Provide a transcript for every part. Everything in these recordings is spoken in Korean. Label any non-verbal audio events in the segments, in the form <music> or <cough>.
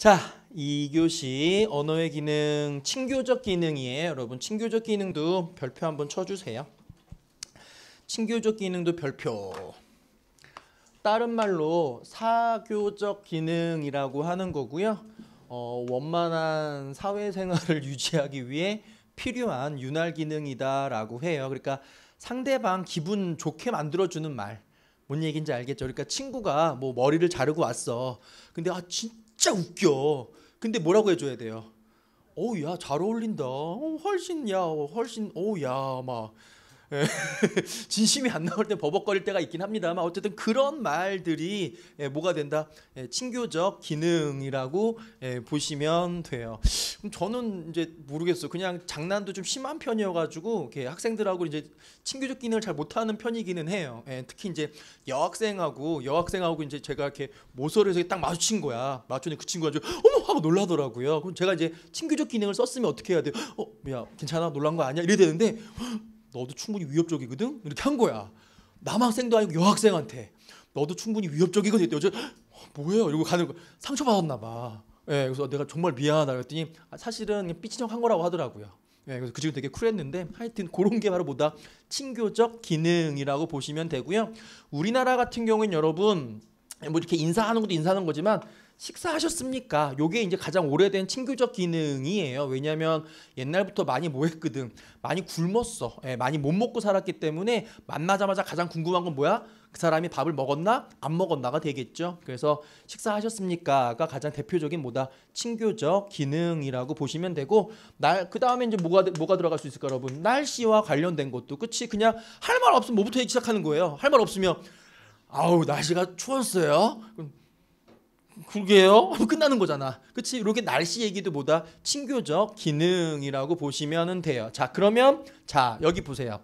자, 2교시 언어의 기능, 친교적 기능이에요. 여러분, 친교적 기능도 별표 한번 쳐주세요. 친교적 기능도 별표. 다른 말로 사교적 기능이라고 하는 거고요. 어, 원만한 사회생활을 <laughs> 유지하기 위해 필요한 윤활 기능이다라고 해요. 그러니까 상대방 기분 좋게 만들어주는 말. 뭔 얘기인지 알겠죠? 그러니까 친구가 뭐 머리를 자르고 왔어. 근데 아 진짜 진짜 웃겨. 근데 뭐라고 해줘야 돼요? 어 야잘 어울린다. 훨씬 야 훨씬 어 야막 예. <laughs> 진심이 안 나올 때 버벅거릴 때가 있긴 합니다만 어쨌든 그런 말들이 예, 뭐가 된다 예, 친교적 기능이라고 보시면 돼요. 그럼 저는 이제 모르겠어 그냥 장난도 좀 심한 편이어가지고 이렇게 학생들하고 이제 친교적 기능을 잘 못하는 편이기는 해요. 특히 이제 여학생하고 여학생하고 이제 제가 이렇게 모서리에서 딱 마주친 거야. 마주쳤그 친구가 좀 어머 하고 놀라더라고요. 그럼 제가 이제 친교적 기능을 썼으면 어떻게 해야 돼? 어, 야 괜찮아 놀란 거 아니야? 이래 되는데. 너도 충분히 위협적이거든 이렇게 한 거야 남학생도 아니고 여학생한테 너도 충분히 위협적이거든 여자 뭐예요 이러고 가는 거 상처 받았나 봐 예, 그래서 내가 정말 미안하다 그랬더니 아, 사실은 삐치정 한 거라고 하더라고요 예, 그래서 그 지금 되게 쿨했는데 하여튼 그런 게 바로 뭐다 친교적 기능이라고 보시면 되고요 우리나라 같은 경우는 여러분 뭐 이렇게 인사하는 것도 인사하는 거지만 식사하셨습니까? 요게 이제 가장 오래된 친교적 기능이에요. 왜냐면 하 옛날부터 많이 뭐 했거든. 많이 굶었어. 예, 많이 못 먹고 살았기 때문에 만나자마자 가장 궁금한 건 뭐야? 그 사람이 밥을 먹었나? 안 먹었나가 되겠죠. 그래서 식사하셨습니까?가 가장 대표적인 뭐다? 친교적 기능이라고 보시면 되고 날 그다음에 이제 뭐가 뭐가 들어갈 수 있을까 여러분? 날씨와 관련된 것도 끝이 그냥 할 말 없으면 뭐부터 시작하는 거예요. 할 말 없으면 아우 날씨가 추웠어요. 그럼 그게요? 러 <laughs> 끝나는 거잖아. 그치? 이렇게 날씨 얘기도 뭐다? 친교적 기능이라고 보시면 돼요. 자, 그러면, 자, 여기 보세요.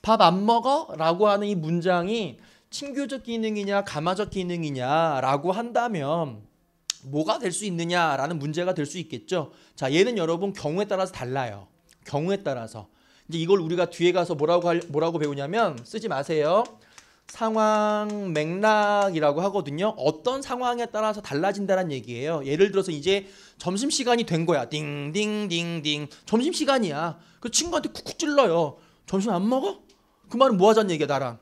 밥 안 먹어? 라고 하는 이 문장이 친교적 기능이냐, 가마적 기능이냐라고 한다면, 뭐가 될 수 있느냐라는 문제가 될 수 있겠죠. 자, 얘는 여러분 경우에 따라서 달라요. 경우에 따라서. 이제 이걸 우리가 뒤에 가서 뭐라고, 할, 뭐라고 배우냐면, 쓰지 마세요. 상황 맥락이라고 하거든요. 어떤 상황에 따라서 달라진다는 얘기예요. 예를 들어서 이제 점심 시간이 된 거야. 딩딩딩딩. 점심 시간이야. 그 친구한테 쿡쿡 찔러요. 점심 안 먹어? 그 말은 뭐 하자는 얘기야, 나랑.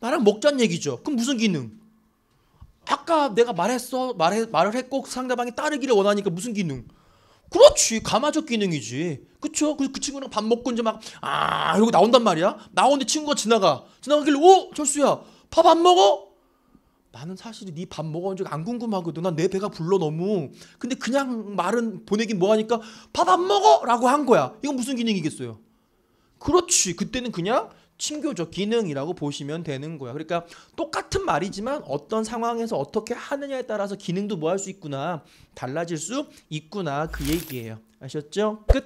나랑 먹자는 얘기죠. 그럼 무슨 기능? 아까 내가 말했어. 말해, 말을 했고 상대방이 따르기를 원하니까 무슨 기능? 그렇지 가마적 기능이지 그쵸 그, 그 친구랑 밥 먹고 이제 막아 이러고 나온단 말이야 나오는데 친구가 지나가 지나가길래 오 어? 철수야 밥 안 먹어? 나는 사실 네 밥 먹은 적안 궁금하거든 난 내 배가 불러 너무 근데 그냥 말은 보내긴 뭐하니까 밥 안 먹어 라고 한 거야 이건 무슨 기능이겠어요 그렇지 그때는 그냥 친교적 기능이라고 보시면 되는 거야. 그러니까 똑같은 말이지만 어떤 상황에서 어떻게 하느냐에 따라서 기능도 뭐 할 수 있구나 달라질 수 있구나 그 얘기예요. 아셨죠? 끝.